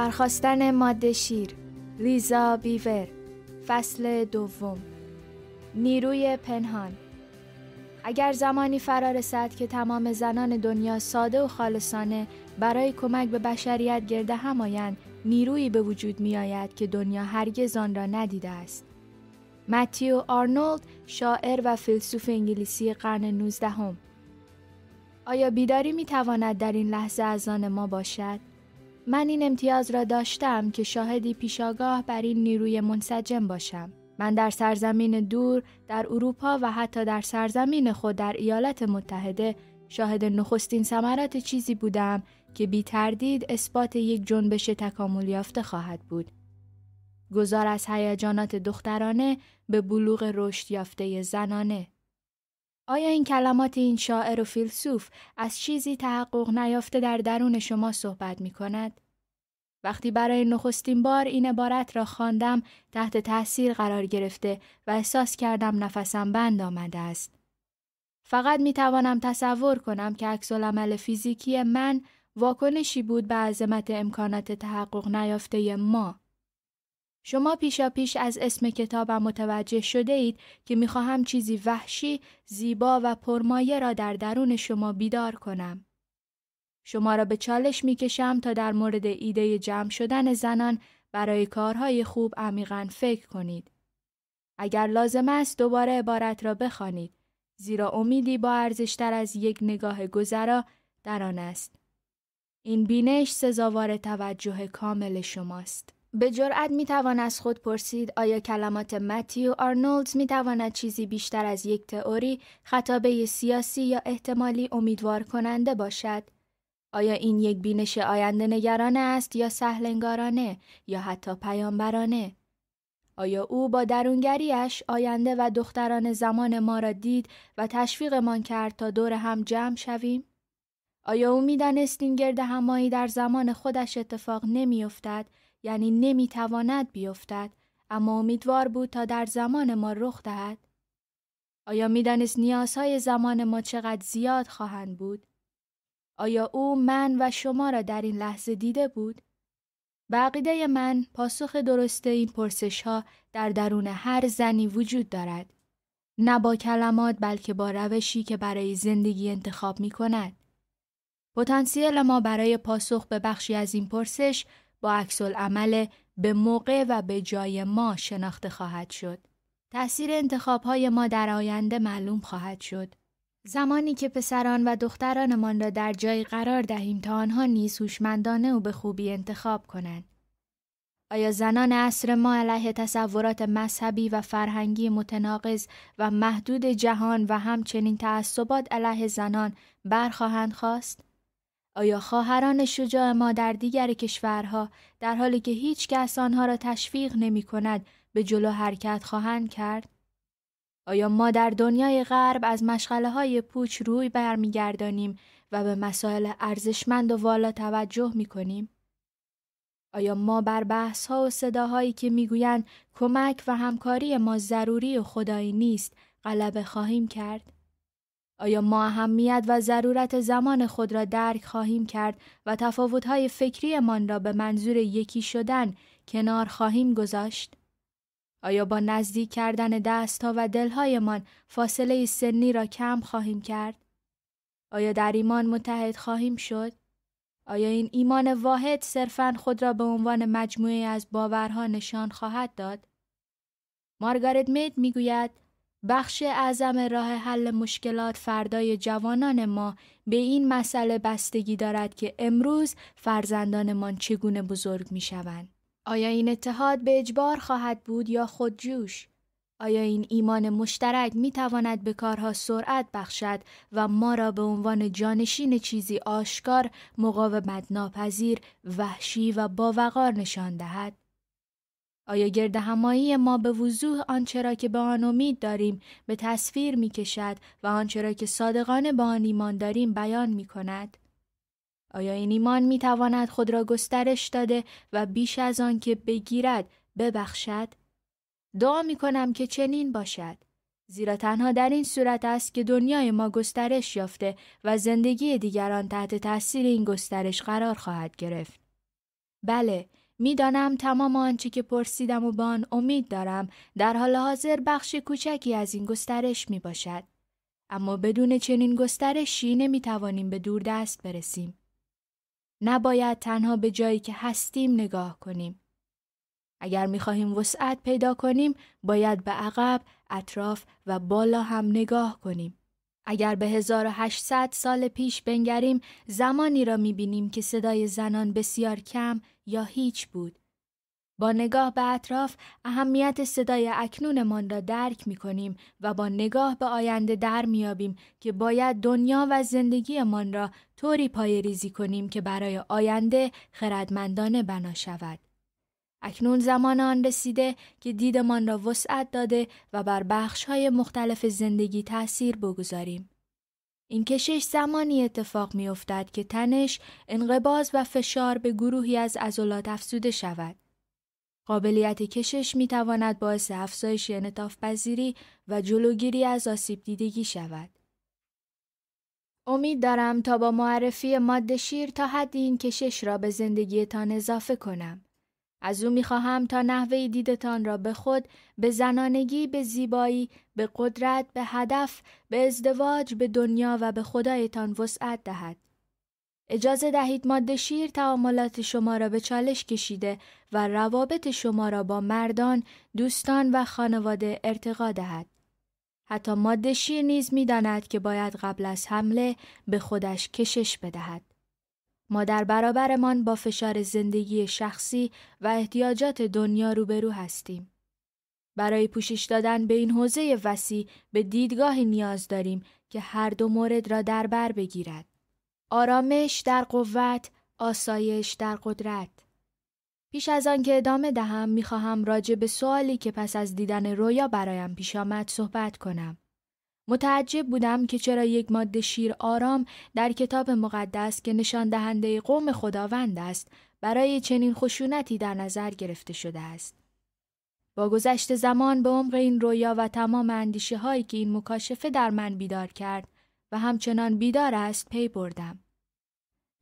برخواستن ماده شیر لیزا بیور فصل دوم نیروی پنهان اگر زمانی فرار رسد که تمام زنان دنیا ساده و خالصانه برای کمک به بشریت گرده هم آیند نیرویی به وجود می آید که دنیا هرگز آن را ندیده است متیو آرنولد شاعر و فیلسوف انگلیسی قرن 19 آیا بیداری می تواند در این لحظه از آن ما باشد؟ من این امتیاز را داشتم که شاهدی پیشاگاه بر این نیروی منسجم باشم. من در سرزمین دور، در اروپا و حتی در سرزمین خود در ایالات متحده شاهد نخستین ثمرات چیزی بودم که بی تردید اثبات یک جنبش تکامل یافته خواهد بود. گذار از هیجانات دخترانه به بلوغ رشد یافته زنانه آیا این کلمات این شاعر و فیلسوف از چیزی تحقق نیافته در درون شما صحبت می کند؟ وقتی برای نخستین بار این عبارت را خواندم تحت تاثیر قرار گرفته و احساس کردم نفسم بند آمده است. فقط می توانم تصور کنم که عکس فیزیکی من واکنشی بود به عظمت امکانات تحقق نیافته ما. شما پیشا پیش از اسم کتابم متوجه شده اید که خواهم چیزی وحشی، زیبا و پرمایه را در درون شما بیدار کنم. شما را به چالش میکشم تا در مورد ایده جمع شدن زنان برای کارهای خوب عمیقا فکر کنید. اگر لازم است دوباره عبارت را بخوانید زیرا امیدی با ارزشتر از یک نگاه گذرا در آن است. این بینش سزاوار توجه کامل شماست. به جرأت می توان از خود پرسید آیا کلمات متیو آرنولدز می تواند چیزی بیشتر از یک تئوری خطابه سیاسی یا احتمالی امیدوار کننده باشد؟ آیا این یک بینش آینده نگرانه است یا سهلنگارانه یا حتی پیامبرانه؟ آیا او با درونگریش آینده و دختران زمان ما را دید و تشویقمان کرد تا دور هم جمع شویم؟ آیا او میدانست این گرد همایی در زمان خودش اتفاق نمیافتد یعنی نمیتواند بیفتد اما امیدوار بود تا در زمان ما رخ دهد آیا میدانست نیازهای زمان ما چقدر زیاد خواهند بود آیا او من و شما را در این لحظه دیده بود بقیده من پاسخ درست این پرسش ها در درون هر زنی وجود دارد نه با کلمات بلکه با روشی که برای زندگی انتخاب می کند. پتانسیل ما برای پاسخ به بخشی از این پرسش با عکس عمل به موقع و به جای ما شناخته خواهد شد. تأثیر انتخاب های ما در آینده معلوم خواهد شد. زمانی که پسران و دخترانمان را در جای قرار دهیم تا آنها نیز هوشمندانه و به خوبی انتخاب کنند. آیا زنان عصر ما علیه تصورات مذهبی و فرهنگی متناقض و محدود جهان و همچنین تعصبات علیه زنان برخواهند خواست؟ آیا خواهران شجاع ما در دیگر کشورها در حالی که هیچ کس آنها را تشویق نمی کند به جلو حرکت خواهند کرد؟ آیا ما در دنیای غرب از مشغله های پوچ روی برمیگردانیم و به مسائل ارزشمند و والا توجه می کنیم؟ آیا ما بر بحث ها و صداهایی که میگویند کمک و همکاری ما ضروری و خدایی نیست غلبه خواهیم کرد؟ آیا ما اهمیت و ضرورت زمان خود را درک خواهیم کرد و تفاوت‌های فکریمان را به منظور یکی شدن کنار خواهیم گذاشت؟ آیا با نزدیک کردن دستها و دلهایمان فاصله سنی را کم خواهیم کرد؟ آیا در ایمان متحد خواهیم شد؟ آیا این ایمان واحد صرفا خود را به عنوان مجموعه از باورها نشان خواهد داد؟ مارگارت مید میگوید بخش اعظم راه حل مشکلات فردای جوانان ما به این مسئله بستگی دارد که امروز فرزندانمان چگونه بزرگ می شوند. آیا این اتحاد به اجبار خواهد بود یا خودجوش؟ آیا این ایمان مشترک می تواند به کارها سرعت بخشد و ما را به عنوان جانشین چیزی آشکار، مقاومت ناپذیر، وحشی و باوقار نشان دهد؟ آیا گرد همایی ما به وضوح آنچه را که به آن امید داریم به تصویر می کشد و آنچه را که صادقانه به آن ایمان داریم بیان می کند؟ آیا این ایمان می تواند خود را گسترش داده و بیش از آن که بگیرد ببخشد؟ دعا می کنم که چنین باشد. زیرا تنها در این صورت است که دنیای ما گسترش یافته و زندگی دیگران تحت تاثیر این گسترش قرار خواهد گرفت. بله، میدانم تمام آنچه که پرسیدم و بان امید دارم در حال حاضر بخش کوچکی از این گسترش می باشد. اما بدون چنین گسترشی نمی توانیم به دور دست برسیم. نباید تنها به جایی که هستیم نگاه کنیم. اگر می خواهیم وسعت پیدا کنیم باید به عقب، اطراف و بالا هم نگاه کنیم. اگر به 1800 سال پیش بنگریم زمانی را می بینیم که صدای زنان بسیار کم یا هیچ بود. با نگاه به اطراف اهمیت صدای اکنونمان را درک می کنیم و با نگاه به آینده در میابیم که باید دنیا و زندگیمان را طوری پای ریزی کنیم که برای آینده خردمندانه بنا شود. اکنون زمان آن رسیده که دیدمان را وسعت داده و بر بخش های مختلف زندگی تأثیر بگذاریم. این کشش زمانی اتفاق می افتد که تنش انقباز و فشار به گروهی از عضلات افزوده شود. قابلیت کشش می تواند باعث افزایش انطاف پذیری و جلوگیری از آسیب دیدگی شود. امید دارم تا با معرفی ماده شیر تا حدی این کشش را به زندگیتان اضافه کنم. از او میخواهم تا نحوه دیدتان را به خود، به زنانگی، به زیبایی، به قدرت، به هدف، به ازدواج، به دنیا و به خدایتان وسعت دهد. اجازه دهید ماده شیر تعاملات شما را به چالش کشیده و روابط شما را با مردان، دوستان و خانواده ارتقا دهد. حتی ماده شیر نیز میداند که باید قبل از حمله به خودش کشش بدهد. ما در برابرمان با فشار زندگی شخصی و احتیاجات دنیا روبرو هستیم. برای پوشش دادن به این حوزه وسیع به دیدگاهی نیاز داریم که هر دو مورد را در بر بگیرد. آرامش در قوت، آسایش در قدرت. پیش از آنکه ادامه دهم میخواهم راجع به سوالی که پس از دیدن رویا برایم پیش آمد صحبت کنم. متعجب بودم که چرا یک ماده شیر آرام در کتاب مقدس که نشان دهنده قوم خداوند است برای چنین خشونتی در نظر گرفته شده است. با گذشت زمان به عمق این رویا و تمام اندیشه هایی که این مکاشفه در من بیدار کرد و همچنان بیدار است پی بردم.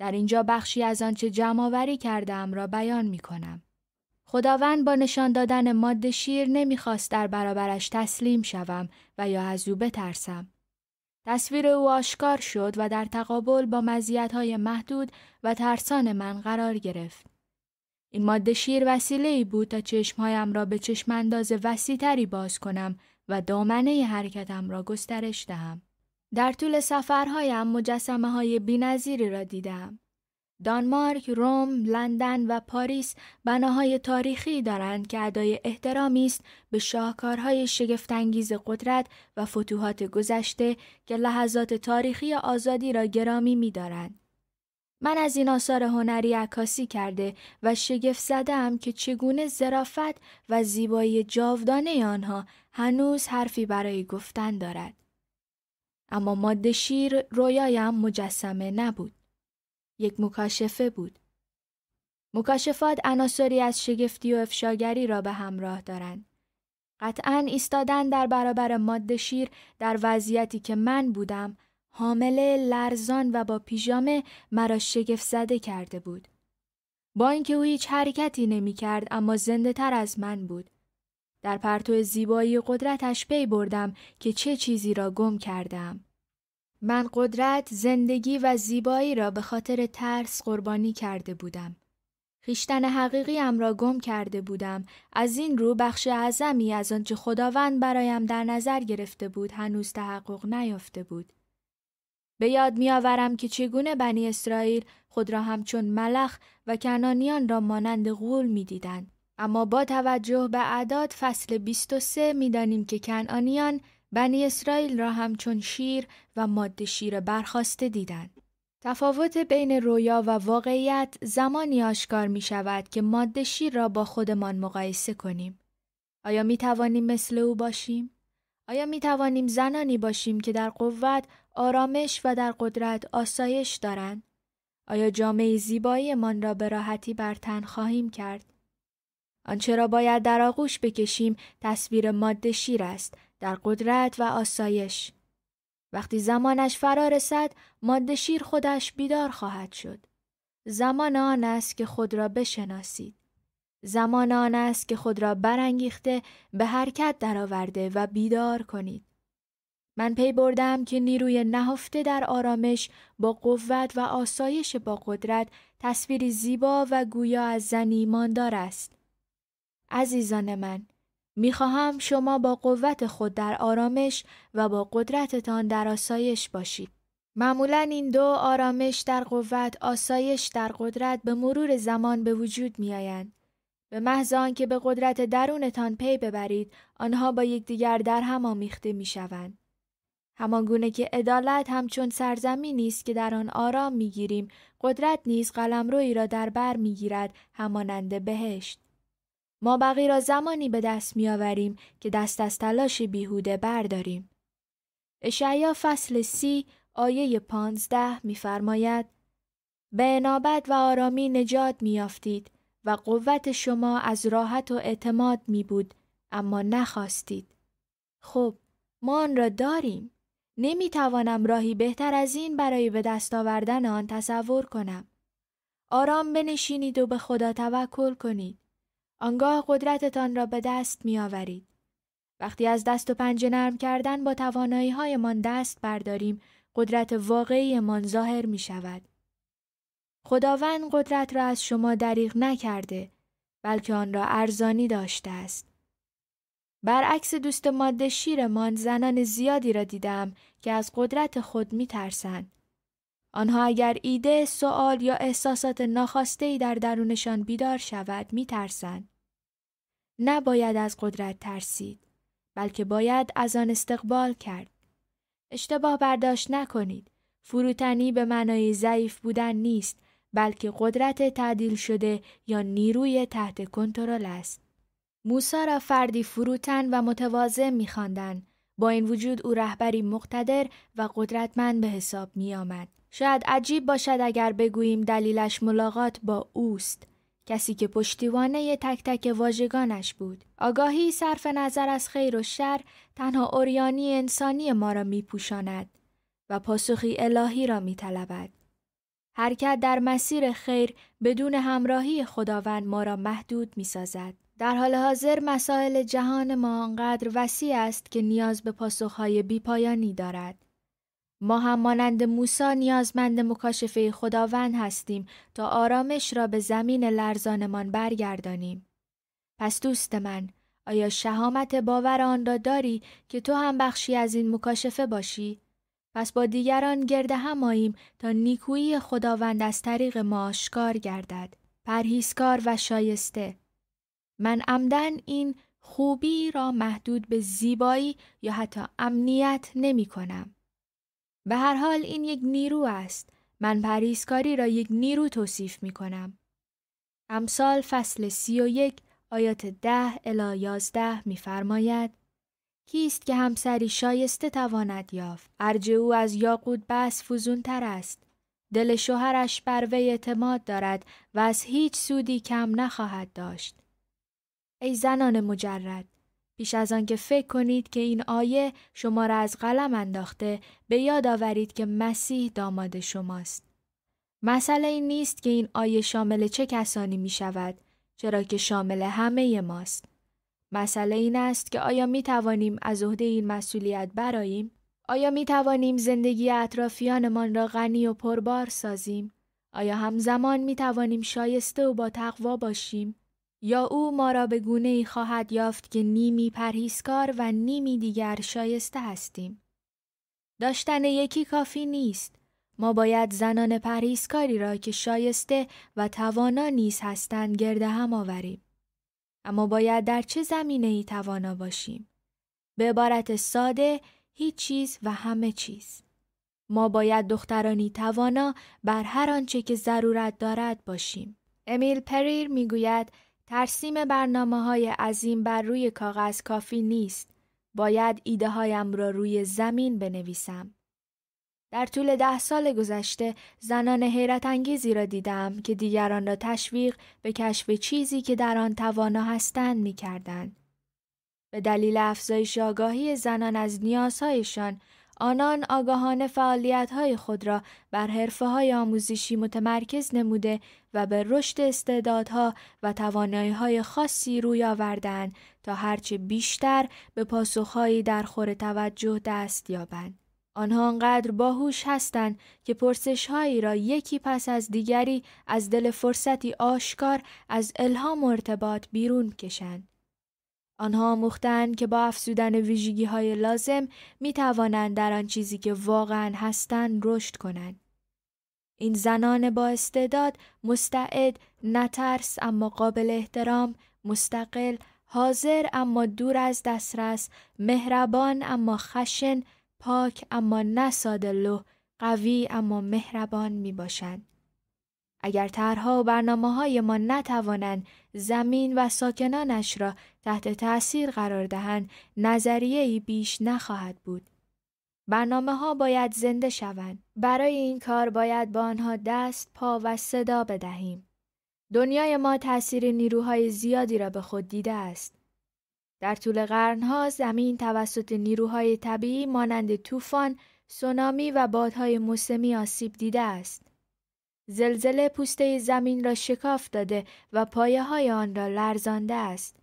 در اینجا بخشی از آنچه جمعآوری کردم را بیان می کنم. خداوند با نشان دادن ماده شیر نمیخواست در برابرش تسلیم شوم و یا از او بترسم. تصویر او آشکار شد و در تقابل با های محدود و ترسان من قرار گرفت. این ماده شیر وسیله ای بود تا چشمهایم را به چشم انداز تری باز کنم و دامنه حرکتم را گسترش دهم. در طول سفرهایم مجسمه های بینظیری را دیدم. دانمارک، روم، لندن و پاریس بناهای تاریخی دارند که ادای احترامی است به شاهکارهای شگفتانگیز قدرت و فتوحات گذشته که لحظات تاریخی آزادی را گرامی می‌دارند. من از این آثار هنری عکاسی کرده و شگفت زدم که چگونه زرافت و زیبایی جاودانه آنها هنوز حرفی برای گفتن دارد. اما ماده شیر رویایم مجسمه نبود. یک مکاشفه بود. مکاشفات عناصری از شگفتی و افشاگری را به همراه دارند. قطعا ایستادن در برابر ماده شیر در وضعیتی که من بودم حامله لرزان و با پیژامه مرا شگفت زده کرده بود. با اینکه او هیچ حرکتی نمی کرد اما زنده تر از من بود. در پرتو زیبایی قدرتش پی بردم که چه چیزی را گم کردم. من قدرت زندگی و زیبایی را به خاطر ترس قربانی کرده بودم. خیشتن حقیقیم را گم کرده بودم. از این رو بخش اعظمی از آنچه خداوند برایم در نظر گرفته بود هنوز تحقق نیافته بود. به یاد آورم که چگونه بنی اسرائیل خود را همچون ملخ و کنانیان را مانند غول میدیدند. اما با توجه به اعداد فصل 23 دانیم که کنعانیان بنی اسرائیل را همچون شیر و ماده شیر برخواسته دیدند. تفاوت بین رویا و واقعیت زمانی آشکار می شود که ماده شیر را با خودمان مقایسه کنیم. آیا می توانیم مثل او باشیم؟ آیا می توانیم زنانی باشیم که در قوت، آرامش و در قدرت آسایش دارند؟ آیا جامعه زیبایی من را به راحتی بر تن خواهیم کرد؟ آنچه را باید در آغوش بکشیم تصویر ماده شیر است در قدرت و آسایش وقتی زمانش فرا رسد ماده شیر خودش بیدار خواهد شد زمان آن است که خود را بشناسید زمان آن است که خود را برانگیخته به حرکت درآورده و بیدار کنید من پی بردم که نیروی نهفته در آرامش با قوت و آسایش با قدرت تصویری زیبا و گویا از زنی ماندار است عزیزان من خواهم شما با قوت خود در آرامش و با قدرتتان در آسایش باشید. معمولا این دو آرامش در قوت، آسایش در قدرت به مرور زمان به وجود آیند. به محض آنکه به قدرت درونتان پی ببرید، آنها با یکدیگر در هم آمیخته میشوند. همان گونه که عدالت همچون سرزمینی است که در آن آرام میگیریم، قدرت نیز قلمرویی را در بر گیرد همانند بهشت. ما بقی را زمانی به دست میآوریم که دست از تلاش بیهوده برداریم. اشعیا فصل سی آیه پانزده میفرماید به انابت و آرامی نجات یافتید و قوت شما از راحت و اعتماد می بود اما نخواستید. خب ما آن را داریم. نمی توانم راهی بهتر از این برای به دست آوردن آن تصور کنم. آرام بنشینید و به خدا توکل کنید. آنگاه قدرتتان را به دست می آورید. وقتی از دست و پنجه نرم کردن با توانایی های من دست برداریم قدرت من ظاهر می شود. خداوند قدرت را از شما دریغ نکرده بلکه آن را ارزانی داشته است. برعکس دوست ماده شیرمان زنان زیادی را دیدم که از قدرت خود می ترسند. آنها اگر ایده، سوال یا احساسات ای در درونشان بیدار شود، میترسند. نباید از قدرت ترسید، بلکه باید از آن استقبال کرد. اشتباه برداشت نکنید. فروتنی به معنای ضعیف بودن نیست، بلکه قدرت تعدیل شده یا نیروی تحت کنترل است. موسی را فردی فروتن و متواضع می‌خواندند. با این وجود او رهبری مقتدر و قدرتمند به حساب می آمد. شاید عجیب باشد اگر بگوییم دلیلش ملاقات با اوست کسی که پشتیوانه تک تک واژگانش بود آگاهی صرف نظر از خیر و شر تنها اوریانی انسانی ما را میپوشاند و پاسخی الهی را میطلبد حرکت در مسیر خیر بدون همراهی خداوند ما را محدود میسازد در حال حاضر مسائل جهان ما آنقدر وسیع است که نیاز به پاسخهای بیپایانی دارد ما هم مانند موسی نیازمند مکاشفه خداوند هستیم تا آرامش را به زمین لرزانمان برگردانیم. پس دوست من، آیا شهامت باور آن را داری که تو هم بخشی از این مکاشفه باشی؟ پس با دیگران گرده هم آییم تا نیکویی خداوند از طریق ما آشکار گردد. پرهیزکار و شایسته. من عمدن این خوبی را محدود به زیبایی یا حتی امنیت نمی کنم. به هر حال این یک نیرو است. من پریسکاری را یک نیرو توصیف می کنم. امثال فصل سی و یک آیات ده الا یازده می فرماید کیست که همسری شایسته تواند یافت؟ ارج او از یاقود بس فوزون تر است. دل شوهرش بر وی اعتماد دارد و از هیچ سودی کم نخواهد داشت. ای زنان مجرد پیش از آنکه فکر کنید که این آیه شما را از قلم انداخته به یاد آورید که مسیح داماد شماست. مسئله این نیست که این آیه شامل چه کسانی می شود چرا که شامل همه ماست. مسئله این است که آیا می توانیم از عهده این مسئولیت براییم؟ آیا می توانیم زندگی اطرافیانمان را غنی و پربار سازیم؟ آیا همزمان می توانیم شایسته و با تقوا باشیم؟ یا او ما را به گونه ای خواهد یافت که نیمی پرهیزکار و نیمی دیگر شایسته هستیم. داشتن یکی کافی نیست. ما باید زنان پرهیزکاری را که شایسته و توانا نیز هستند گرد هم آوریم. اما باید در چه زمینه ای توانا باشیم؟ به عبارت ساده هیچ چیز و همه چیز. ما باید دخترانی توانا بر هر آنچه که ضرورت دارد باشیم. امیل پریر میگوید ترسیم برنامه های عظیم بر روی کاغذ کافی نیست. باید ایده هایم را روی زمین بنویسم. در طول ده سال گذشته زنان حیرت انگیزی را دیدم که دیگران را تشویق به کشف چیزی که در آن توانا هستند می کردن. به دلیل افزایش آگاهی زنان از نیازهایشان آنان آگاهانه فعالیت‌های خود را بر های آموزشی متمرکز نموده و به رشد استعدادها و توانایی‌های خاصی روی آوردن تا هرچه بیشتر به پاسخهایی در خور توجه دست یابند. آنها انقدر باهوش هستند که پرسشهایی را یکی پس از دیگری از دل فرصتی آشکار از الهام ارتباط بیرون کشند. آنها مختن که با افزودن ویژگی های لازم می توانند در آن چیزی که واقعا هستند رشد کنند. این زنان با استعداد مستعد نترس اما قابل احترام مستقل حاضر اما دور از دسترس مهربان اما خشن پاک اما نسادلو، قوی اما مهربان می باشند. اگر طرحها و برنامه های ما نتوانند زمین و ساکنانش را تحت تأثیر قرار دهند نظریه ای بیش نخواهد بود. برنامه ها باید زنده شوند. برای این کار باید با آنها دست، پا و صدا بدهیم. دنیای ما تأثیر نیروهای زیادی را به خود دیده است. در طول قرنها زمین توسط نیروهای طبیعی مانند طوفان، سونامی و بادهای موسمی آسیب دیده است. زلزله پوسته زمین را شکاف داده و پایه های آن را لرزانده است.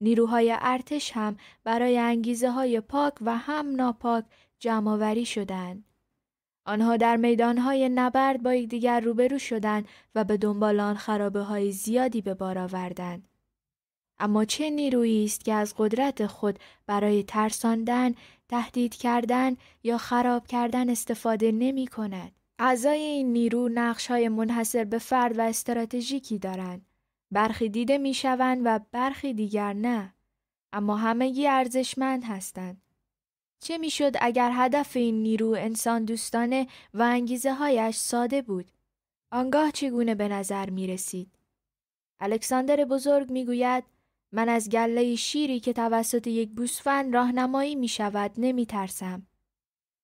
نیروهای ارتش هم برای انگیزه های پاک و هم ناپاک جمعآوری شدند. آنها در های نبرد با یکدیگر روبرو شدند و به دنبال آن خرابه های زیادی به بار آوردند. اما چه نیرویی است که از قدرت خود برای ترساندن، تهدید کردن یا خراب کردن استفاده نمی کند؟ اعضای این نیرو نقش های منحصر به فرد و استراتژیکی دارند. برخی دیده می شوند و برخی دیگر نه. اما همگی ارزشمند هستند. چه میشد اگر هدف این نیرو انسان دوستانه و انگیزه هایش ساده بود؟ آنگاه چگونه به نظر می رسید؟ الکساندر بزرگ می گوید من از گله شیری که توسط یک بوسفند راهنمایی می شود نمی ترسم.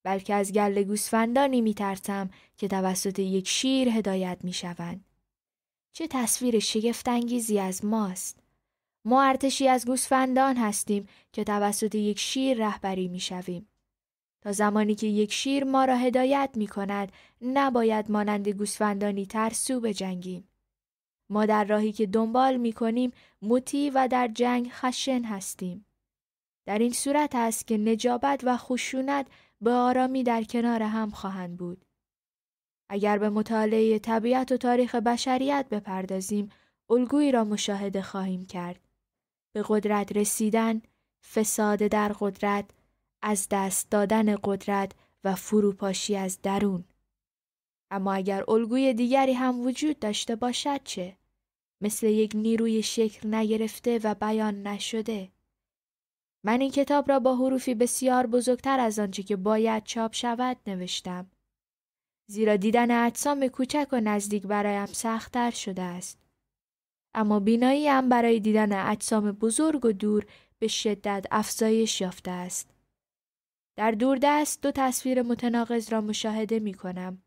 بلکه از گل گوسفندانی میترسم که توسط یک شیر هدایت می شوند. چه تصویر شگفتانگیزی از ماست. ما ارتشی از گوسفندان هستیم که توسط یک شیر رهبری میشویم. تا زمانی که یک شیر ما را هدایت می کند نباید مانند گوسفندانی ترسو بجنگیم. ما در راهی که دنبال می کنیم مطیع و در جنگ خشن هستیم. در این صورت است که نجابت و خشونت به آرامی در کنار هم خواهند بود. اگر به مطالعه طبیعت و تاریخ بشریت بپردازیم، الگویی را مشاهده خواهیم کرد. به قدرت رسیدن، فساد در قدرت، از دست دادن قدرت و فروپاشی از درون. اما اگر الگوی دیگری هم وجود داشته باشد چه؟ مثل یک نیروی شکل نگرفته و بیان نشده. من این کتاب را با حروفی بسیار بزرگتر از آنچه که باید چاپ شود نوشتم. زیرا دیدن اجسام کوچک و نزدیک برایم سختتر شده است. اما بینایی هم برای دیدن اجسام بزرگ و دور به شدت افزایش یافته است. در دوردست دو تصویر متناقض را مشاهده می کنم.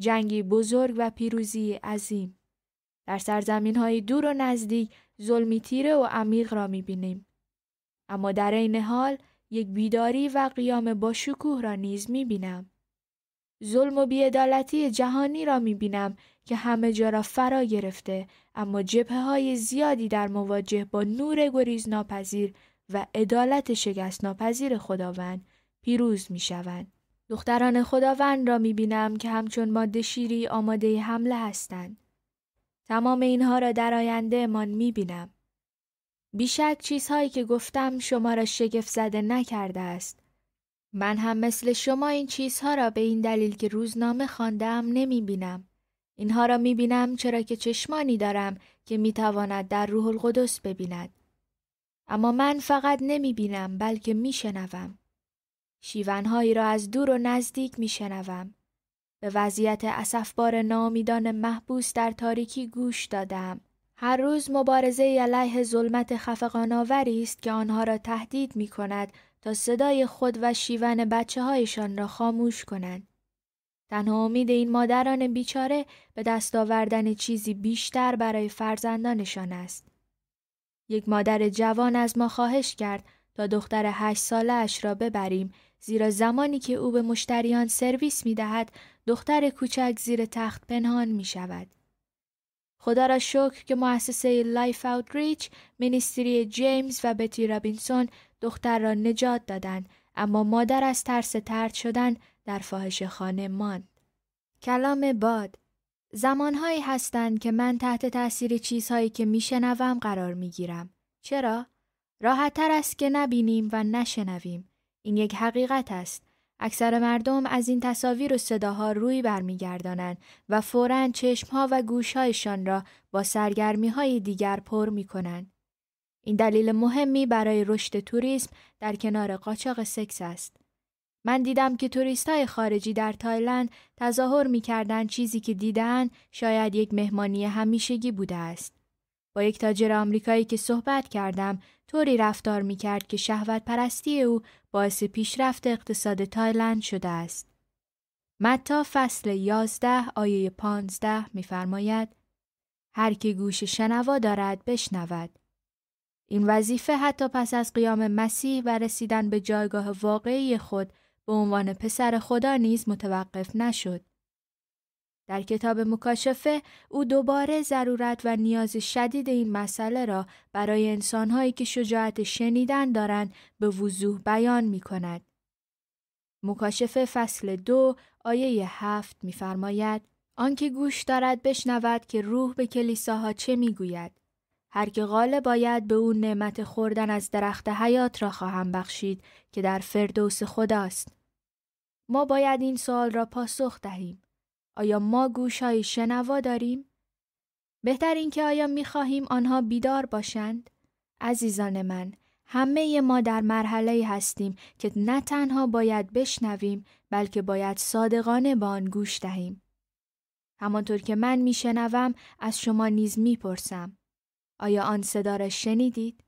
جنگی بزرگ و پیروزی عظیم. در سرزمین های دور و نزدیک ظلمی تیره و عمیق را می بینیم. اما در این حال یک بیداری و قیام با شکوه را نیز می بینم. ظلم و بیعدالتی جهانی را می بینم که همه جا را فرا گرفته اما جبه های زیادی در مواجه با نور گریز ناپذیر و عدالت شگست ناپذیر خداوند پیروز می شوند. دختران خداوند را می بینم که همچون ماده شیری آماده حمله هستند. تمام اینها را در آینده من می بینم. بیشک چیزهایی که گفتم شما را شگفت زده نکرده است. من هم مثل شما این چیزها را به این دلیل که روزنامه خاندم نمی بینم. اینها را می بینم چرا که چشمانی دارم که می تواند در روح القدس ببیند. اما من فقط نمی بینم بلکه می شنوم. شیونهایی را از دور و نزدیک می شنوم. به وضعیت اسفبار نامیدان محبوس در تاریکی گوش دادم. هر روز مبارزه علیه ظلمت خفقاناوری است که آنها را تهدید می کند تا صدای خود و شیون بچه هایشان را خاموش کنند. تنها امید این مادران بیچاره به دست آوردن چیزی بیشتر برای فرزندانشان است. یک مادر جوان از ما خواهش کرد تا دختر هشت ساله اش را ببریم زیرا زمانی که او به مشتریان سرویس می دهد دختر کوچک زیر تخت پنهان می شود. خدا را شکر که مؤسسه لایف آوتریچ مینیستری جیمز و بتی رابینسون دختر را نجات دادند اما مادر از ترس ترد شدن در فاحش خانه ماند. کلام باد زمانهایی هستند که من تحت تاثیر چیزهایی که میشنوم قرار میگیرم. چرا؟ راحتتر است که نبینیم و نشنویم. این یک حقیقت است. اکثر مردم از این تصاویر و صداها روی برمیگردانند و فوراً چشمها و گوشهایشان را با سرگرمی های دیگر پر می این دلیل مهمی برای رشد توریسم در کنار قاچاق سکس است. من دیدم که توریست های خارجی در تایلند تظاهر می چیزی که دیدن شاید یک مهمانی همیشگی بوده است. با یک تاجر آمریکایی که صحبت کردم طوری رفتار می کرد که شهوت پرستی او باعث پیشرفت اقتصاد تایلند شده است. متا فصل 11 آیه 15 میفرماید هر که گوش شنوا دارد بشنود. این وظیفه حتی پس از قیام مسیح و رسیدن به جایگاه واقعی خود به عنوان پسر خدا نیز متوقف نشد. در کتاب مکاشفه او دوباره ضرورت و نیاز شدید این مسئله را برای انسانهایی که شجاعت شنیدن دارند به وضوح بیان می کند. مکاشفه فصل دو آیه هفت میفرماید آنکه گوش دارد بشنود که روح به کلیساها چه میگوید هر که غالب باید به اون نعمت خوردن از درخت حیات را خواهم بخشید که در فردوس خداست ما باید این سوال را پاسخ دهیم آیا ما های شنوا داریم؟ بهتر اینکه آیا می خواهیم آنها بیدار باشند؟ عزیزان من، همه ما در مرحله هستیم که نه تنها باید بشنویم بلکه باید صادقانه با آن گوش دهیم. همانطور که من می شنوم، از شما نیز پرسم. آیا آن صدا را شنیدید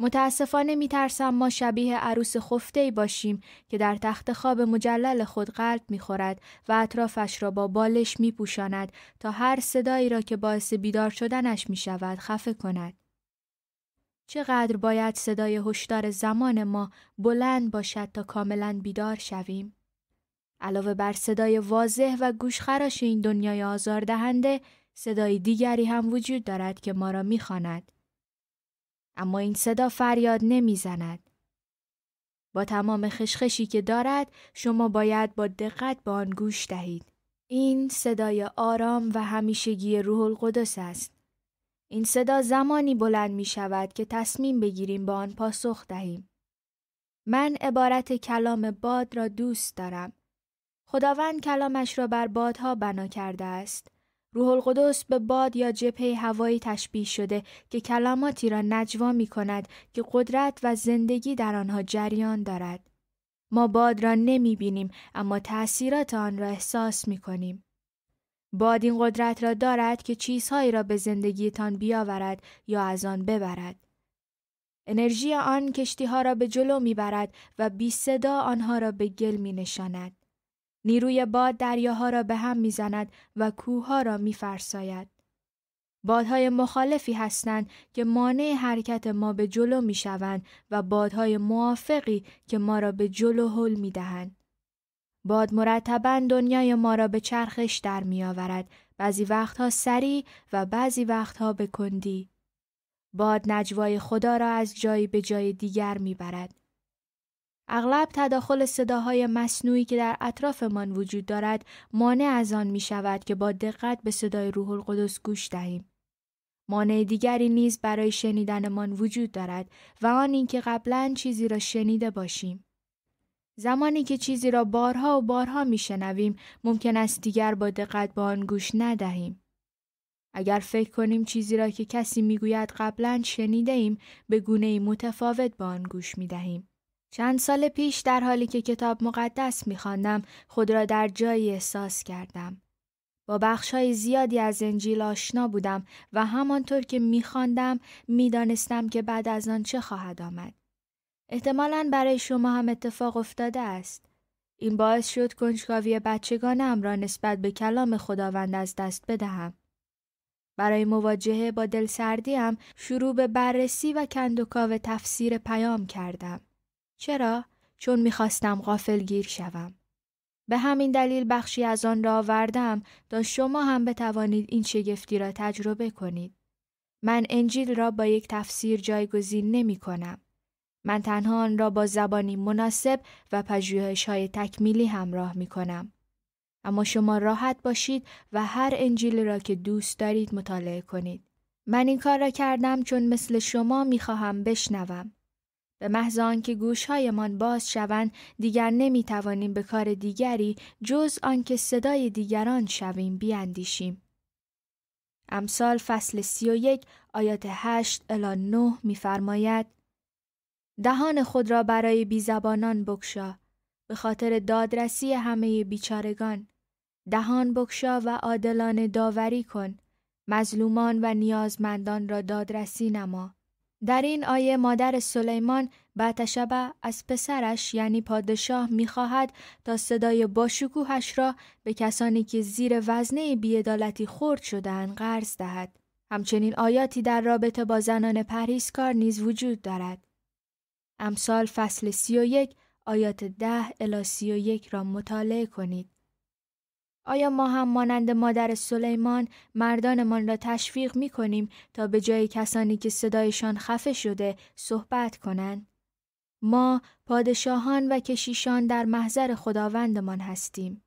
متاسفانه ترسم ما شبیه عروس خفته باشیم که در تخت خواب مجلل خود قلب خورد و اطرافش را با بالش پوشاند تا هر صدایی را که باعث بیدار شدنش می شود خفه کند. چقدر باید صدای هشدار زمان ما بلند باشد تا کاملا بیدار شویم؟ علاوه بر صدای واضح و گوشخراش این دنیای آزاردهنده، صدای دیگری هم وجود دارد که ما را میخواند. اما این صدا فریاد زند. با تمام خشخشی که دارد شما باید با دقت به آن گوش دهید. این صدای آرام و همیشگی روح القدس است. این صدا زمانی بلند می شود که تصمیم بگیریم به آن پاسخ دهیم. من عبارت کلام باد را دوست دارم. خداوند کلامش را بر بادها بنا کرده است. روح القدس به باد یا جپه هوایی تشبیه شده که کلماتی را نجوا می کند که قدرت و زندگی در آنها جریان دارد. ما باد را نمی بینیم اما تأثیرات آن را احساس می کنیم. باد این قدرت را دارد که چیزهایی را به زندگیتان بیاورد یا از آن ببرد. انرژی آن کشتی ها را به جلو می برد و بی صدا آنها را به گل می نشاند. نیروی باد دریاها را به هم میزند و کوهها را میفرساید. بادهای مخالفی هستند که مانع حرکت ما به جلو میشوند و بادهای موافقی که ما را به جلو حل میدهند. باد مرتبا دنیای ما را به چرخش در میآورد بعضی وقتها سریع و بعضی وقتها به کندی. باد نجوای خدا را از جایی به جای دیگر میبرد. اغلب تداخل صداهای مصنوعی که در اطرافمان وجود دارد مانع از آن می شود که با دقت به صدای روح القدس گوش دهیم. مانع دیگری نیز برای شنیدنمان وجود دارد و آن اینکه قبلا چیزی را شنیده باشیم. زمانی که چیزی را بارها و بارها می شنویم ممکن است دیگر با دقت به آن گوش ندهیم. اگر فکر کنیم چیزی را که کسی میگوید قبلا شنیده ایم به گونه متفاوت با آن گوش می دهیم. چند سال پیش در حالی که کتاب مقدس میخواندم خود را در جایی احساس کردم. با بخش های زیادی از انجیل آشنا بودم و همانطور که میخواندم میدانستم که بعد از آن چه خواهد آمد. احتمالا برای شما هم اتفاق افتاده است. این باعث شد کنجکاوی بچگانم را نسبت به کلام خداوند از دست بدهم. برای مواجهه با دلسردیم شروع به بررسی و کندوکاو تفسیر پیام کردم. چرا؟ چون میخواستم گیر شوم. به همین دلیل بخشی از آن را آوردم تا شما هم بتوانید این شگفتی را تجربه کنید. من انجیل را با یک تفسیر جایگزین نمی کنم. من تنها آن را با زبانی مناسب و پژوهش های تکمیلی همراه می کنم. اما شما راحت باشید و هر انجیل را که دوست دارید مطالعه کنید. من این کار را کردم چون مثل شما خواهم بشنوم. به محض آنکه گوشهایمان باز شوند دیگر نمیتوانیم به کار دیگری جز آنکه صدای دیگران شویم بیاندیشیم. امثال فصل سی و یک آیات هشت الا نه میفرماید دهان خود را برای بیزبانان بکشا به خاطر دادرسی همه بیچارگان دهان بکشا و عادلانه داوری کن مظلومان و نیازمندان را دادرسی نما در این آیه مادر سلیمان بعتشبه از پسرش یعنی پادشاه میخواهد تا صدای باشکوهش را به کسانی که زیر وزنه بیعدالتی خورد شدهاند قرض دهد. همچنین آیاتی در رابطه با زنان پرهیزکار نیز وجود دارد. امثال فصل 31 آیات 10 الی 31 را مطالعه کنید. آیا ما هم مانند مادر سلیمان مردانمان را تشویق می کنیم تا به جای کسانی که صدایشان خفه شده صحبت کنند؟ ما پادشاهان و کشیشان در محضر خداوندمان هستیم.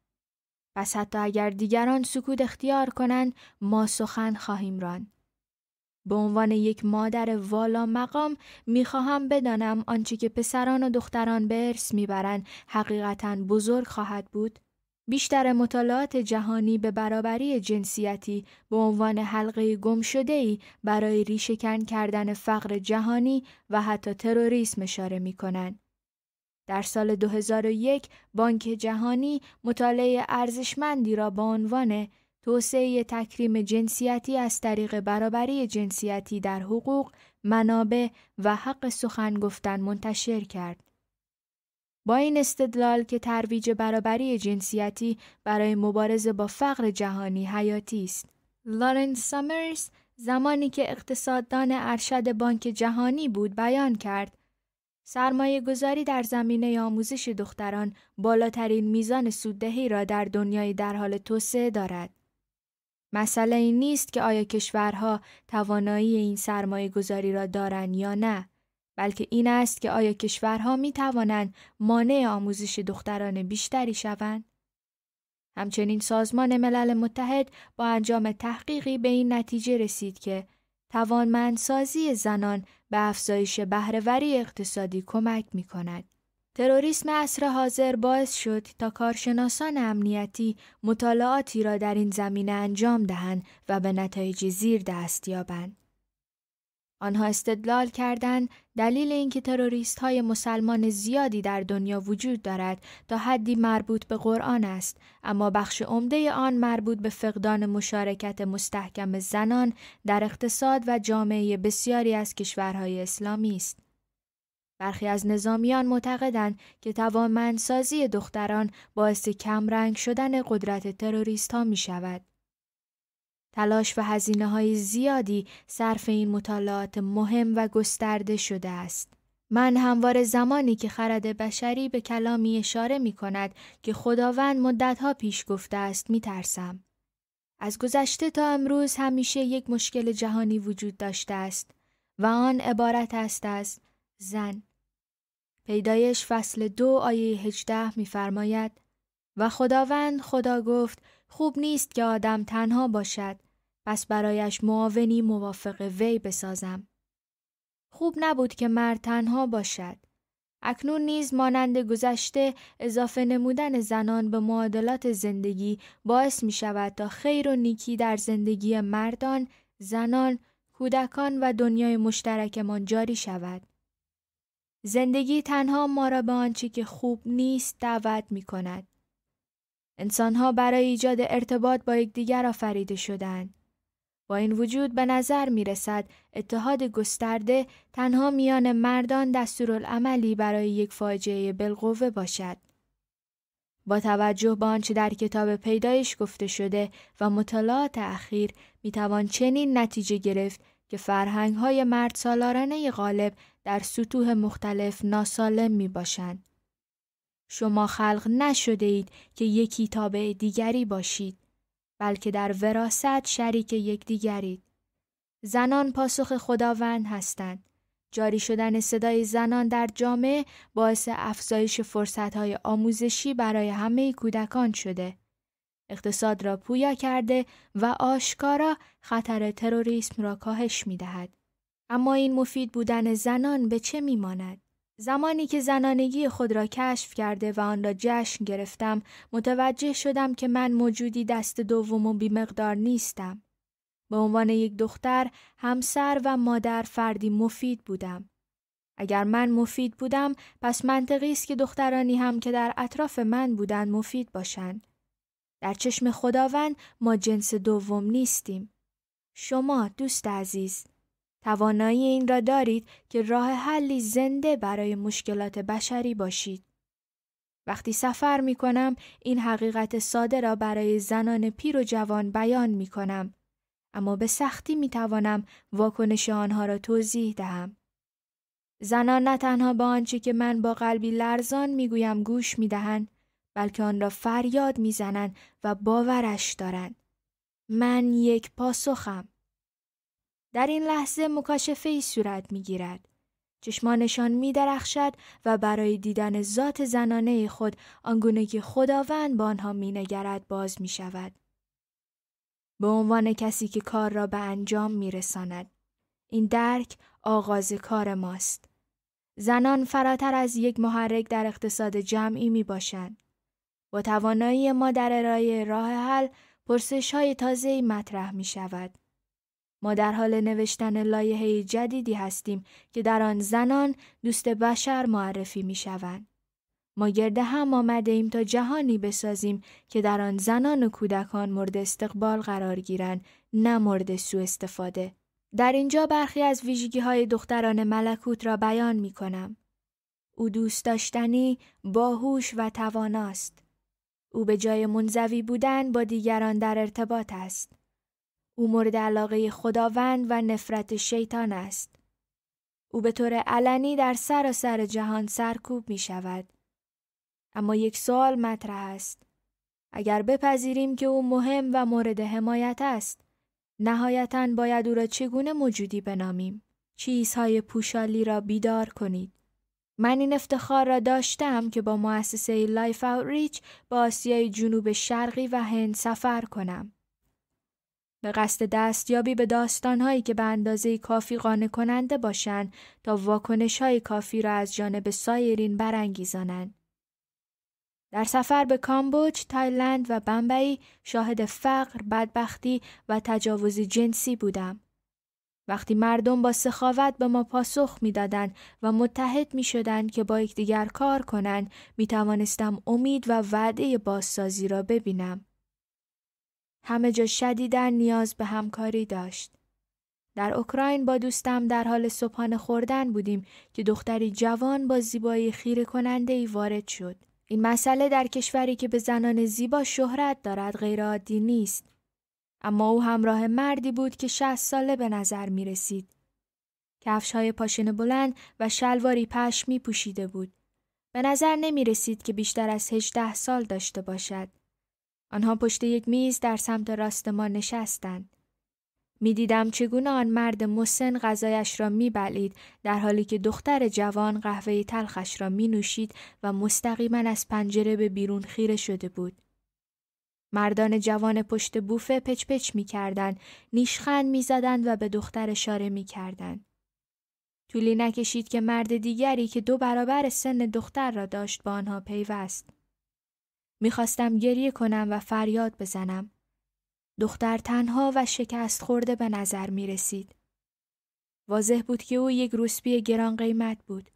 پس حتی اگر دیگران سکوت اختیار کنند ما سخن خواهیم راند. به عنوان یک مادر والا مقام میخواهم بدانم آنچه که پسران و دختران به ارث میبرند حقیقتا بزرگ خواهد بود بیشتر مطالعات جهانی به برابری جنسیتی به عنوان حلقه گم شده ای برای ریشهکن کردن فقر جهانی و حتی تروریسم اشاره می کنند. در سال 2001 بانک جهانی مطالعه ارزشمندی را با عنوان توسعه تکریم جنسیتی از طریق برابری جنسیتی در حقوق، منابع و حق سخن گفتن منتشر کرد. با این استدلال که ترویج برابری جنسیتی برای مبارزه با فقر جهانی حیاتی است. لارنس سامرز زمانی که اقتصاددان ارشد بانک جهانی بود بیان کرد سرمایه گذاری در زمینه آموزش دختران بالاترین میزان سوددهی را در دنیای در حال توسعه دارد. مسئله این نیست که آیا کشورها توانایی این سرمایه گذاری را دارند یا نه. بلکه این است که آیا کشورها می توانند مانع آموزش دختران بیشتری شوند؟ همچنین سازمان ملل متحد با انجام تحقیقی به این نتیجه رسید که توانمندسازی زنان به افزایش بهرهوری اقتصادی کمک می کند. تروریسم عصر حاضر باعث شد تا کارشناسان امنیتی مطالعاتی را در این زمینه انجام دهند و به نتایج زیر دست یابند. آنها استدلال کردند دلیل اینکه تروریست های مسلمان زیادی در دنیا وجود دارد تا حدی مربوط به قرآن است اما بخش عمده آن مربوط به فقدان مشارکت مستحکم زنان در اقتصاد و جامعه بسیاری از کشورهای اسلامی است برخی از نظامیان معتقدند که توانمندسازی دختران باعث کمرنگ شدن قدرت تروریست ها می شود. تلاش و هزینه های زیادی صرف این مطالعات مهم و گسترده شده است. من هموار زمانی که خرد بشری به کلامی اشاره می کند که خداوند مدتها پیش گفته است می ترسم. از گذشته تا امروز همیشه یک مشکل جهانی وجود داشته است و آن عبارت است از زن. پیدایش فصل دو آیه می فرماید و خداوند خدا گفت خوب نیست که آدم تنها باشد پس برایش معاونی موافق وی بسازم. خوب نبود که مرد تنها باشد. اکنون نیز مانند گذشته اضافه نمودن زنان به معادلات زندگی باعث می شود تا خیر و نیکی در زندگی مردان، زنان، کودکان و دنیای مشترکمان جاری شود. زندگی تنها ما را به آنچه که خوب نیست دعوت می کند. انسانها برای ایجاد ارتباط با یکدیگر آفریده شدند. با این وجود به نظر می رسد اتحاد گسترده تنها میان مردان دستورالعملی برای یک فاجعه بالقوه باشد. با توجه به آنچه در کتاب پیدایش گفته شده و مطالعات اخیر می توان چنین نتیجه گرفت که فرهنگ های مرد سالارانه غالب در سطوح مختلف ناسالم می باشند. شما خلق نشده اید که یکی تابع دیگری باشید بلکه در وراست شریک دیگرید. زنان پاسخ خداوند هستند جاری شدن صدای زنان در جامعه باعث افزایش فرصتهای آموزشی برای همه کودکان شده اقتصاد را پویا کرده و آشکارا خطر تروریسم را کاهش می دهد. اما این مفید بودن زنان به چه می ماند؟ زمانی که زنانگی خود را کشف کرده و آن را جشن گرفتم متوجه شدم که من موجودی دست دوم و بیمقدار نیستم. به عنوان یک دختر همسر و مادر فردی مفید بودم. اگر من مفید بودم پس منطقی است که دخترانی هم که در اطراف من بودند مفید باشند. در چشم خداوند ما جنس دوم نیستیم. شما دوست عزیز توانایی این را دارید که راه حلی زنده برای مشکلات بشری باشید. وقتی سفر می کنم این حقیقت ساده را برای زنان پیر و جوان بیان می کنم. اما به سختی می توانم واکنش آنها را توضیح دهم. زنان نه تنها به آنچه که من با قلبی لرزان میگویم گوش می دهند بلکه آن را فریاد می زنند و باورش دارند من یک پاسخم در این لحظه مکاشفه ای صورت می گیرد. چشمانشان می درخشد و برای دیدن ذات زنانه خود آنگونه که خداوند با آنها می نگرد باز می شود. به عنوان کسی که کار را به انجام می رساند. این درک آغاز کار ماست. زنان فراتر از یک محرک در اقتصاد جمعی می باشند. با توانایی ما در ارائه راه حل پرسش های تازه مطرح می شود. ما در حال نوشتن لایه جدیدی هستیم که در آن زنان دوست بشر معرفی می شوند. ما گرد هم آمده ایم تا جهانی بسازیم که در آن زنان و کودکان مورد استقبال قرار گیرند نه مورد سوء استفاده. در اینجا برخی از ویژگی های دختران ملکوت را بیان می کنم. او دوست داشتنی، باهوش و تواناست. او به جای منزوی بودن با دیگران در ارتباط است. او مورد علاقه خداوند و نفرت شیطان است. او به طور علنی در سراسر سر جهان سرکوب می شود. اما یک سوال مطرح است. اگر بپذیریم که او مهم و مورد حمایت است، نهایتا باید او را چگونه موجودی بنامیم؟ چیزهای پوشالی را بیدار کنید. من این افتخار را داشتم که با مؤسسه لایف آوریچ با آسیای جنوب شرقی و هند سفر کنم. به قصد دستیابی به داستانهایی که به اندازه کافی قانع کننده باشند تا واکنش های کافی را از جانب سایرین برانگیزانند. در سفر به کامبوج، تایلند و بمبئی شاهد فقر، بدبختی و تجاوز جنسی بودم. وقتی مردم با سخاوت به ما پاسخ میدادند و متحد می شدند که با یکدیگر کار کنند می توانستم امید و وعده بازسازی را ببینم. همه جا شدیدن نیاز به همکاری داشت. در اوکراین با دوستم در حال صبحانه خوردن بودیم که دختری جوان با زیبایی خیره کننده ای وارد شد. این مسئله در کشوری که به زنان زیبا شهرت دارد غیرعادی نیست. اما او همراه مردی بود که 60 ساله به نظر می رسید. کفش های پاشن بلند و شلواری پشمی پوشیده بود. به نظر نمی رسید که بیشتر از 18 سال داشته باشد. آنها پشت یک میز در سمت راست ما نشستند. میدیدم چگونه آن مرد مسن غذایش را بلید در حالی که دختر جوان قهوه تلخش را می نوشید و مستقیما از پنجره به بیرون خیره شده بود. مردان جوان پشت بوفه پچپچ می کردن، نیشخند می زدن و به دختر اشاره می کردن. طولی نکشید که مرد دیگری که دو برابر سن دختر را داشت با آنها پیوست. میخواستم گریه کنم و فریاد بزنم. دختر تنها و شکست خورده به نظر می رسید. واضح بود که او یک روسپی گران قیمت بود.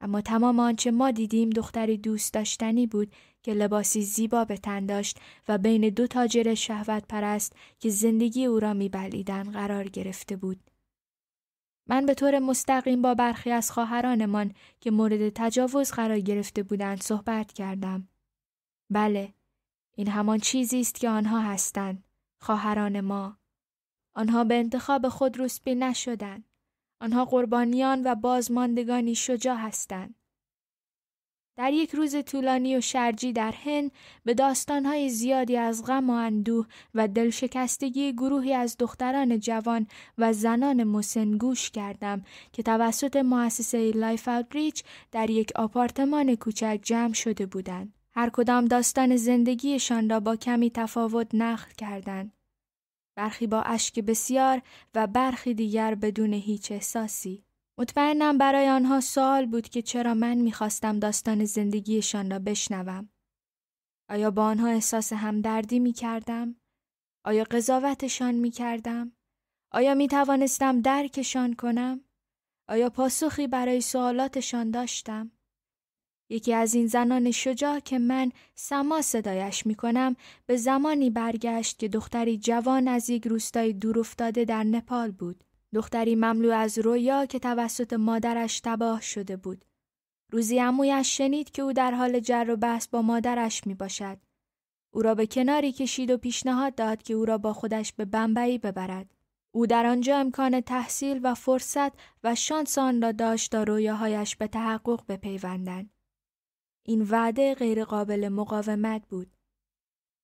اما تمام آنچه ما دیدیم دختری دوست داشتنی بود که لباسی زیبا به تن داشت و بین دو تاجر شهوت پرست که زندگی او را میبلیدن قرار گرفته بود. من به طور مستقیم با برخی از خواهرانمان که مورد تجاوز قرار گرفته بودند صحبت کردم. بله این همان چیزی است که آنها هستند خواهران ما آنها به انتخاب خود روسبی نشدند آنها قربانیان و بازماندگانی شجاع هستند در یک روز طولانی و شرجی در هند به داستانهای زیادی از غم و اندوه و دلشکستگی گروهی از دختران جوان و زنان مسن گوش کردم که توسط مؤسسه لایف آوتریچ در یک آپارتمان کوچک جمع شده بودند. هر کدام داستان زندگیشان را با کمی تفاوت نقل کردند. برخی با اشک بسیار و برخی دیگر بدون هیچ احساسی. مطمئنم برای آنها سوال بود که چرا من میخواستم داستان زندگیشان را بشنوم. آیا با آنها احساس همدردی میکردم؟ آیا قضاوتشان میکردم؟ آیا میتوانستم درکشان کنم؟ آیا پاسخی برای سوالاتشان داشتم؟ یکی از این زنان شجاع که من سما صدایش می کنم به زمانی برگشت که دختری جوان از یک روستای دور افتاده در نپال بود. دختری مملو از رویا که توسط مادرش تباه شده بود. روزی امویش شنید که او در حال جر و بحث با مادرش می باشد. او را به کناری کشید و پیشنهاد داد که او را با خودش به بمبئی ببرد. او در آنجا امکان تحصیل و فرصت و شانسان را داشت تا رویاهایش به تحقق بپیوندند. این وعده غیرقابل مقاومت بود.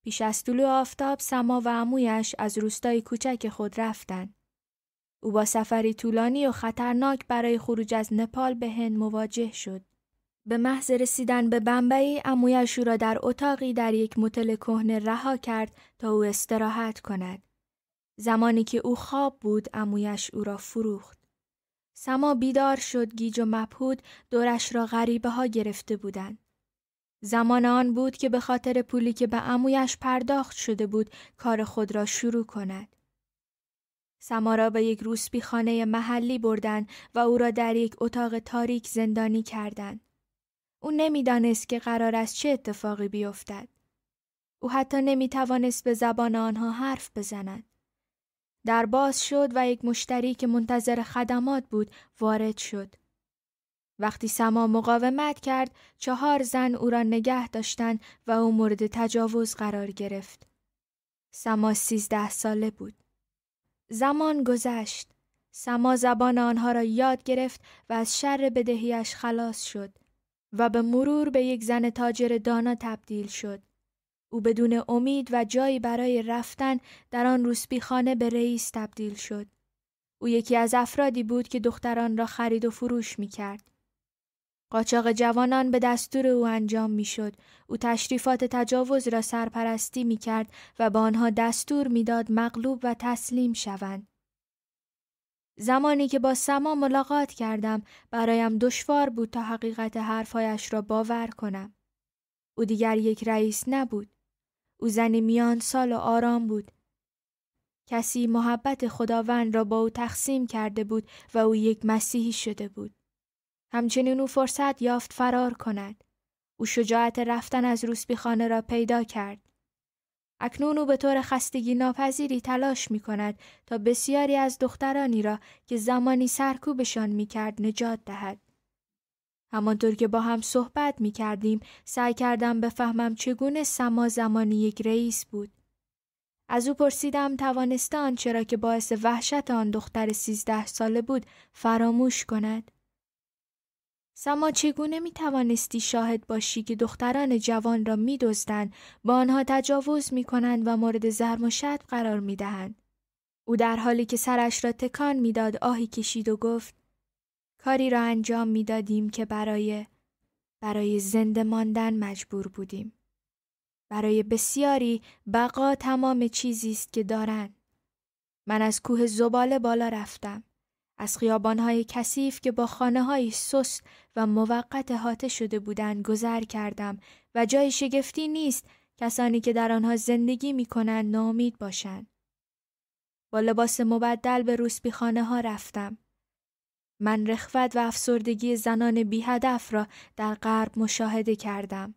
پیش از طلوع آفتاب سما و عمویش از روستای کوچک خود رفتند. او با سفری طولانی و خطرناک برای خروج از نپال به هند مواجه شد. به محض رسیدن به بمبئی امویش او را در اتاقی در یک متل کهنه رها کرد تا او استراحت کند. زمانی که او خواب بود امویش او را فروخت. سما بیدار شد گیج و مبهود دورش را غریبه ها گرفته بودند. زمان آن بود که به خاطر پولی که به عمویش پرداخت شده بود کار خود را شروع کند. سمارا به یک روسبی خانه محلی بردن و او را در یک اتاق تاریک زندانی کردند. او نمیدانست که قرار است چه اتفاقی بیفتد. او حتی نمی توانست به زبان آنها حرف بزند. در باز شد و یک مشتری که منتظر خدمات بود وارد شد. وقتی سما مقاومت کرد چهار زن او را نگه داشتند و او مورد تجاوز قرار گرفت. سما سیزده ساله بود. زمان گذشت. سما زبان آنها را یاد گرفت و از شر بدهیش خلاص شد و به مرور به یک زن تاجر دانا تبدیل شد. او بدون امید و جایی برای رفتن در آن روسبی خانه به رئیس تبدیل شد. او یکی از افرادی بود که دختران را خرید و فروش می کرد. قاچاق جوانان به دستور او انجام میشد او تشریفات تجاوز را سرپرستی می کرد و به آنها دستور میداد مغلوب و تسلیم شوند زمانی که با سما ملاقات کردم برایم دشوار بود تا حقیقت حرفهایش را باور کنم او دیگر یک رئیس نبود او زنی میان سال و آرام بود کسی محبت خداوند را با او تقسیم کرده بود و او یک مسیحی شده بود همچنین او فرصت یافت فرار کند. او شجاعت رفتن از روسبی خانه را پیدا کرد. اکنون او به طور خستگی ناپذیری تلاش می کند تا بسیاری از دخترانی را که زمانی سرکوبشان می کرد نجات دهد. همانطور که با هم صحبت می کردیم سعی کردم بفهمم چگونه سما زمانی یک رئیس بود. از او پرسیدم توانسته آنچه را که باعث وحشت آن دختر سیزده ساله بود فراموش کند. سما چگونه می توانستی شاهد باشی که دختران جوان را می دزدن، با آنها تجاوز می کنند و مورد زرم و شد قرار می دهند. او در حالی که سرش را تکان میداد آهی کشید و گفت کاری را انجام میدادیم که برای برای زنده ماندن مجبور بودیم. برای بسیاری بقا تمام چیزی است که دارند. من از کوه زباله بالا رفتم. از خیابانهای کثیف که با خانه های سست و موقت حاته شده بودند گذر کردم و جای شگفتی نیست کسانی که در آنها زندگی می کنند نامید باشند. با لباس مبدل به روسبی خانه ها رفتم. من رخوت و افسردگی زنان بی هدف را در غرب مشاهده کردم.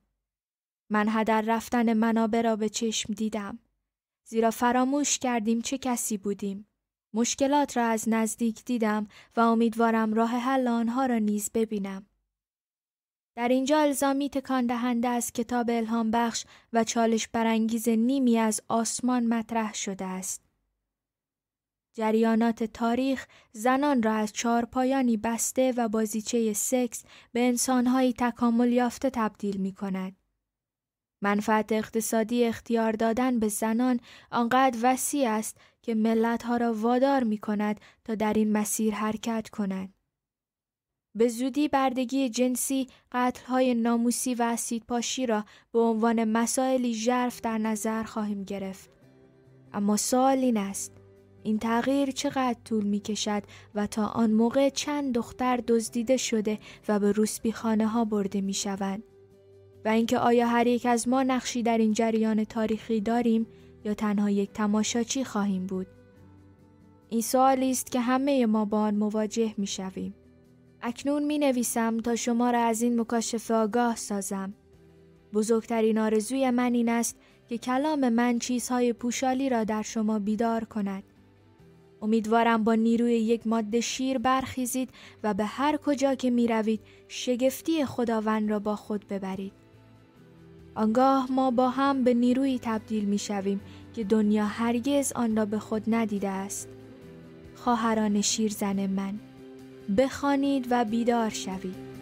من هدر رفتن منابع را به چشم دیدم. زیرا فراموش کردیم چه کسی بودیم. مشکلات را از نزدیک دیدم و امیدوارم راه حل آنها را نیز ببینم. در اینجا الزامی تکان دهنده از کتاب الهام بخش و چالش برانگیز نیمی از آسمان مطرح شده است. جریانات تاریخ زنان را از پایانی بسته و بازیچه سکس به انسانهایی تکامل یافته تبدیل می کند. منفعت اقتصادی اختیار دادن به زنان آنقدر وسیع است که ملت ها را وادار می کند تا در این مسیر حرکت کنند. به زودی بردگی جنسی قتل های ناموسی و پاشی را به عنوان مسائلی ژرف در نظر خواهیم گرفت. اما سوال این است این تغییر چقدر طول می کشد و تا آن موقع چند دختر دزدیده شده و به روسبی خانه ها برده می شوند. و اینکه آیا هر یک از ما نقشی در این جریان تاریخی داریم یا تنها یک تماشاچی خواهیم بود این سوالی است که همه ما با آن مواجه می شویم. اکنون می نویسم تا شما را از این مکاشفه آگاه سازم. بزرگترین آرزوی من این است که کلام من چیزهای پوشالی را در شما بیدار کند. امیدوارم با نیروی یک ماده شیر برخیزید و به هر کجا که می روید شگفتی خداوند را با خود ببرید. آنگاه ما با هم به نیروی تبدیل می شویم که دنیا هرگز آن را به خود ندیده است خواهران شیرزن من بخوانید و بیدار شوید